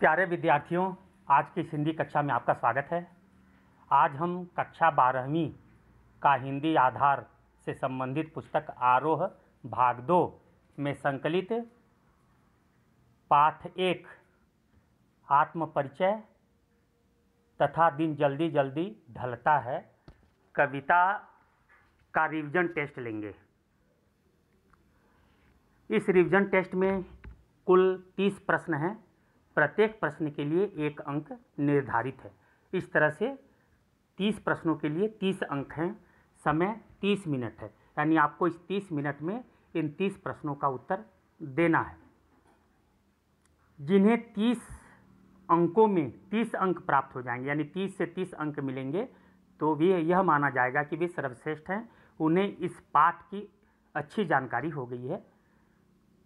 प्यारे विद्यार्थियों आज की हिंदी कक्षा में आपका स्वागत है आज हम कक्षा बारहवीं का हिंदी आधार से संबंधित पुस्तक आरोह भाग दो में संकलित पाठ एक आत्मपरिचय तथा दिन जल्दी जल्दी ढलता है कविता का रिवीजन टेस्ट लेंगे इस रिवीजन टेस्ट में कुल तीस प्रश्न हैं प्रत्येक प्रश्न के लिए एक अंक निर्धारित है इस तरह से तीस प्रश्नों के लिए तीस अंक हैं समय तीस मिनट है यानी आपको इस तीस मिनट में इन तीस प्रश्नों का उत्तर देना है जिन्हें तीस अंकों में तीस अंक प्राप्त हो जाएंगे यानी तीस से तीस अंक मिलेंगे तो भी यह माना जाएगा कि वे सर्वश्रेष्ठ हैं उन्हें इस पाठ की अच्छी जानकारी हो गई है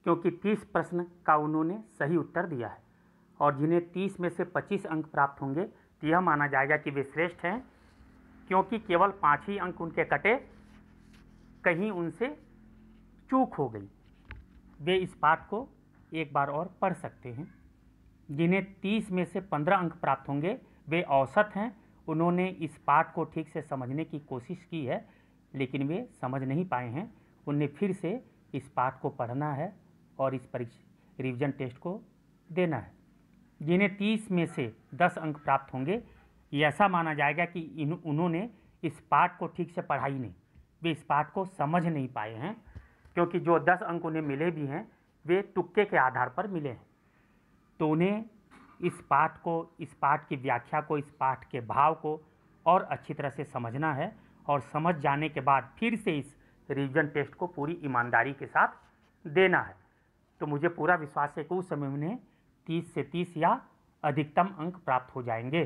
क्योंकि तीस प्रश्न का उन्होंने सही उत्तर दिया है और जिन्हें 30 में से 25 अंक प्राप्त होंगे तो यह माना जाएगा कि वे श्रेष्ठ हैं क्योंकि केवल पाँच ही अंक उनके कटे कहीं उनसे चूक हो गई वे इस पाठ को एक बार और पढ़ सकते हैं जिन्हें 30 में से 15 अंक प्राप्त होंगे वे औसत हैं उन्होंने इस पाठ को ठीक से समझने की कोशिश की है लेकिन वे समझ नहीं पाए हैं उन्हें फिर से इस पाठ को पढ़ना है और इस परीक्षा रिविजन टेस्ट को देना है जिन्हें तीस में से दस अंक प्राप्त होंगे ये ऐसा माना जाएगा कि इन उन्होंने इस पाठ को ठीक से पढ़ाई नहीं वे इस पाठ को समझ नहीं पाए हैं क्योंकि जो दस अंक उन्हें मिले भी हैं वे तुक्के के आधार पर मिले हैं तो उन्हें इस पाठ को इस पाठ की व्याख्या को इस पाठ के भाव को और अच्छी तरह से समझना है और समझ जाने के बाद फिर से इस रिविजन टेस्ट को पूरी ईमानदारी के साथ देना है तो मुझे पूरा विश्वास है कि उस समय उन्हें तीस से तीस या अधिकतम अंक प्राप्त हो जाएंगे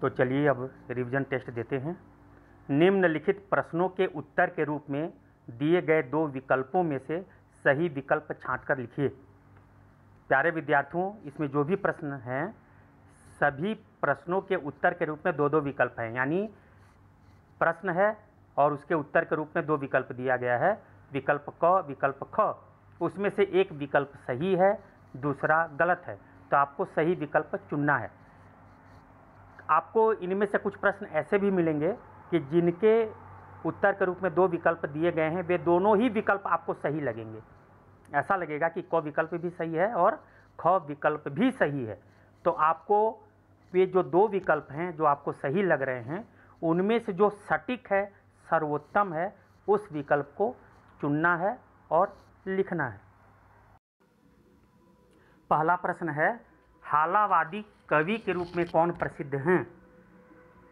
तो चलिए अब रिवीजन टेस्ट देते हैं निम्नलिखित प्रश्नों के उत्तर के रूप में दिए गए दो विकल्पों में से सही विकल्प छांटकर लिखिए प्यारे विद्यार्थियों इसमें जो भी प्रश्न हैं सभी प्रश्नों के उत्तर के रूप में दो दो विकल्प हैं यानी प्रश्न है और उसके उत्तर के रूप में दो विकल्प दिया गया है विकल्प क विकल्प ख उसमें से एक विकल्प सही है दूसरा गलत है तो आपको सही विकल्प चुनना है आपको इनमें से कुछ प्रश्न ऐसे भी मिलेंगे कि जिनके उत्तर के रूप में दो विकल्प दिए गए हैं वे दोनों ही विकल्प आपको सही लगेंगे ऐसा लगेगा कि क विकल्प भी सही है और ख विकल्प भी सही है तो आपको वे जो दो विकल्प हैं जो आपको सही लग रहे हैं उनमें से जो सटीक है सर्वोत्तम है उस विकल्प को चुनना है और लिखना है पहला प्रश्न है हालावादी कवि के रूप में कौन प्रसिद्ध हैं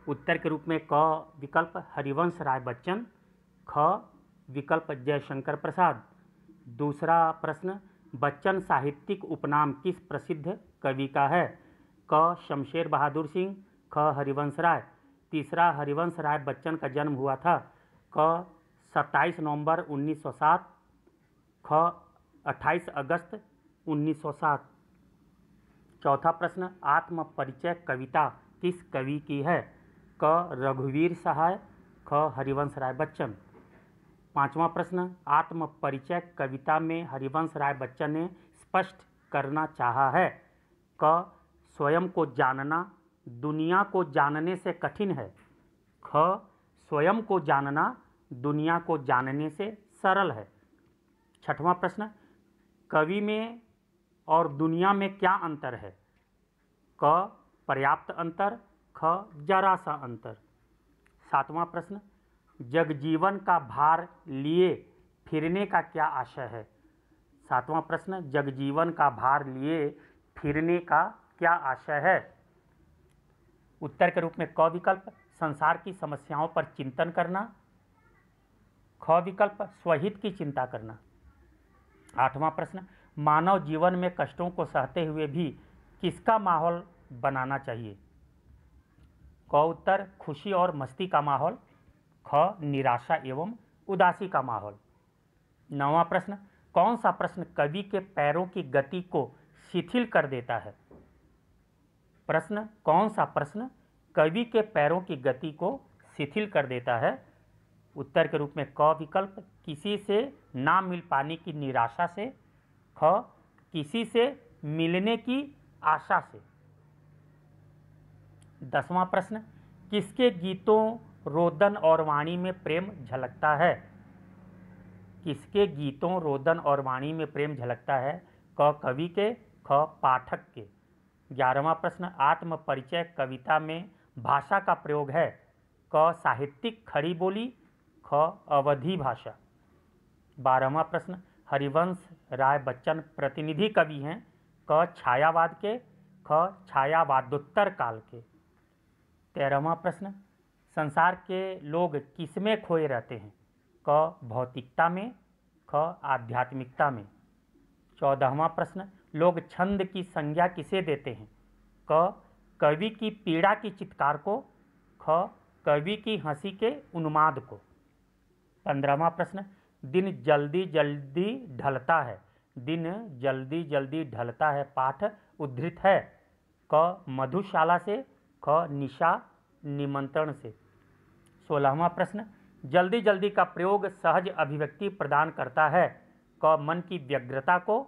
उत्तर के रूप में क विकल्प हरिवंश राय बच्चन ख विकल्प जयशंकर प्रसाद दूसरा प्रश्न बच्चन साहित्यिक उपनाम किस प्रसिद्ध कवि का है क शमशेर बहादुर सिंह ख हरिवंश राय तीसरा हरिवंश राय बच्चन का जन्म हुआ था क 27 नवंबर 1907 ख 28 अगस्त 1907 चौथा प्रश्न आत्म परिचय कविता किस कवि की है क रघुवीर सहाय ख हरिवंश राय बच्चन पांचवा प्रश्न आत्म परिचय कविता में हरिवंश राय बच्चन ने स्पष्ट करना चाहा है क स्वयं को जानना दुनिया को जानने से कठिन है ख स्वयं को जानना दुनिया को जानने से सरल है छठवां प्रश्न कवि में और दुनिया में क्या अंतर है क पर्याप्त अंतर ख जरा सा अंतर सातवां प्रश्न जगजीवन का भार लिए फिरने का क्या आशय है सातवां प्रश्न जगजीवन का भार लिए फिरने का क्या आशय है उत्तर के रूप में क विकल्प संसार की समस्याओं पर चिंतन करना ख विकल्प स्वहित की चिंता करना आठवां प्रश्न मानव जीवन में कष्टों को सहते हुए भी किसका माहौल बनाना चाहिए क उत्तर खुशी और मस्ती का माहौल ख निराशा एवं उदासी का माहौल नवा प्रश्न कौन सा प्रश्न कवि के पैरों की गति को शिथिल कर देता है प्रश्न कौन सा प्रश्न कवि के पैरों की गति को शिथिल कर देता है उत्तर के रूप में क विकल्प किसी से ना मिल पाने की निराशा से ख किसी से मिलने की आशा से दसवां प्रश्न किसके गीतों रोदन और वाणी में प्रेम झलकता है किसके गीतों रोदन और वाणी में प्रेम झलकता है क कवि के ख पाठक के ग्यारहवा प्रश्न आत्म परिचय कविता में भाषा का प्रयोग है क साहित्यिक खड़ी बोली अवधि भाषा बारहवा प्रश्न हरिवंश राय बच्चन प्रतिनिधि कवि हैं क छायावाद के ख छायावादोत्तर काल के तेरहवा प्रश्न संसार के लोग किसमें खोए रहते हैं क भौतिकता में ख आध्यात्मिकता में चौदहवा प्रश्न लोग छंद की संज्ञा किसे देते हैं क कवि की पीड़ा की चित्कार को ख कवि की हंसी के उन्माद को पंद्रहवा प्रश्न दिन जल्दी जल्दी ढलता है दिन जल्दी जल्दी ढलता है पाठ उद्धृत है क मधुशाला से ख निशा निमंत्रण से सोलहवा प्रश्न जल्दी जल्दी का प्रयोग सहज अभिव्यक्ति प्रदान करता है क मन की व्यग्रता को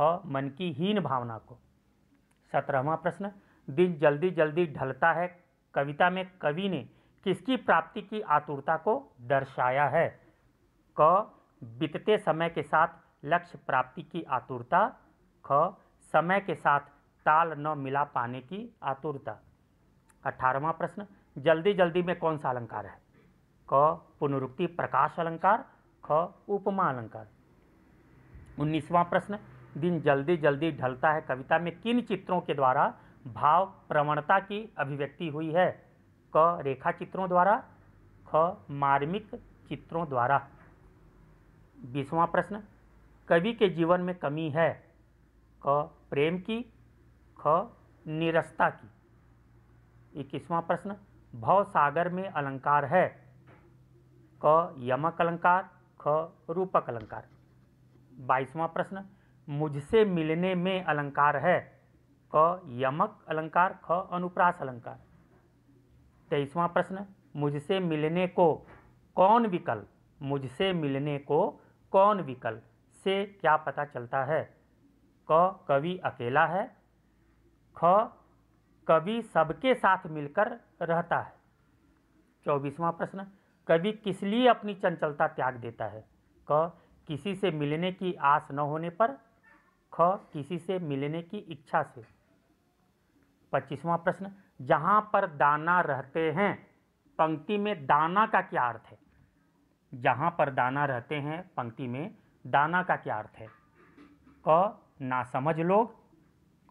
ख मन की हीन भावना को सत्रहवा प्रश्न दिन जल्दी जल्दी ढलता है कविता में कवि ने किसकी प्राप्ति की आतुरता को दर्शाया है क बीतते समय के साथ लक्ष्य प्राप्ति की आतुरता ख समय के साथ ताल न मिला पाने की आतुरता अठारहवा प्रश्न जल्दी जल्दी में कौन सा अलंकार है क पुनरुक्ति प्रकाश अलंकार ख उपमा अलंकार उन्नीसवा प्रश्न दिन जल्दी जल्दी ढलता है कविता में किन चित्रों के द्वारा भाव प्रवणता की अभिव्यक्ति हुई है रेखा चित्रों द्वारा ख मार्मिक चित्रों द्वारा बीसवां प्रश्न कवि के जीवन में कमी है क प्रेम की ख निरस्ता की इक्कीसवां प्रश्न भव सागर में अलंकार है क यमक अलंकार ख रूपक अलंकार बाईसवां प्रश्न मुझसे मिलने में अलंकार है क यमक अलंकार ख अनुप्रास अलंकार तेईसवा प्रश्न मुझसे मिलने को कौन विकल्प मुझसे मिलने को कौन विकल्प से क्या पता चलता है क कवि अकेला है ख कवि सबके साथ मिलकर रहता है चौबीसवां प्रश्न कवि किस लिए अपनी चंचलता त्याग देता है क किसी से मिलने की आस न होने पर ख किसी से मिलने की इच्छा से पच्चीसवां प्रश्न जहाँ पर दाना रहते हैं पंक्ति में दाना का क्या अर्थ है जहाँ पर दाना रहते हैं पंक्ति में दाना का क्या अर्थ है क नासमझ लोग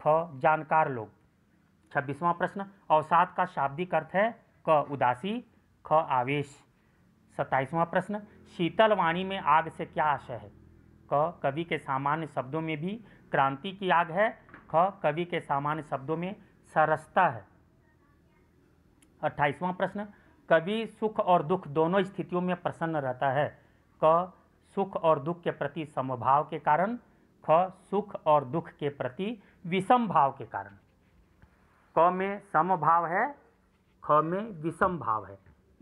ख जानकार लोग छब्बीसवां प्रश्न अवसाद का शाब्दिक अर्थ है क उदासी ख आवेश सत्ताईसवां प्रश्न शीतल वाणी में आग से क्या आशय है क कवि के सामान्य शब्दों में भी क्रांति की आग है ख कवि के सामान्य शब्दों में सरसता है अट्ठाईसवां प्रश्न कवि सुख और दुख दोनों स्थितियों में प्रसन्न रहता है क सुख और दुख के प्रति समभाव के कारण ख सुख और दुख के प्रति विषम भाव के कारण क में समभाव है ख में विषम भाव है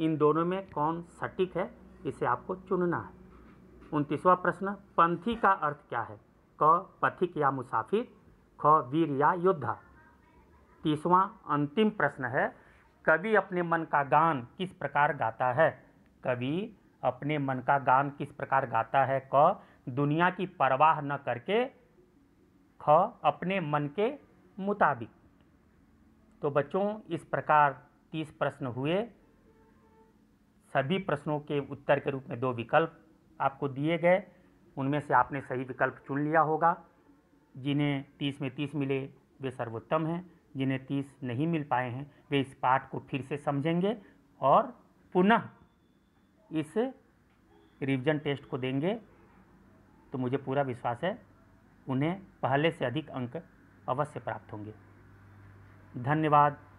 इन दोनों में कौन सटीक है इसे आपको चुनना है उनतीसवां प्रश्न पंथी का अर्थ क्या है क पथिक या मुसाफिर ख वीर या योद्धा तीसवां अंतिम प्रश्न है कवि अपने मन का गान किस प्रकार गाता है कवि अपने मन का गान किस प्रकार गाता है क दुनिया की परवाह न करके ख अपने मन के मुताबिक तो बच्चों इस प्रकार तीस प्रश्न हुए सभी प्रश्नों के उत्तर के रूप में दो विकल्प आपको दिए गए उनमें से आपने सही विकल्प चुन लिया होगा जिन्हें तीस में तीस मिले वे सर्वोत्तम हैं जिन्हें तीस नहीं मिल पाए हैं वे इस पाठ को फिर से समझेंगे और पुनः इस रिविजन टेस्ट को देंगे तो मुझे पूरा विश्वास है उन्हें पहले से अधिक अंक अवश्य प्राप्त होंगे धन्यवाद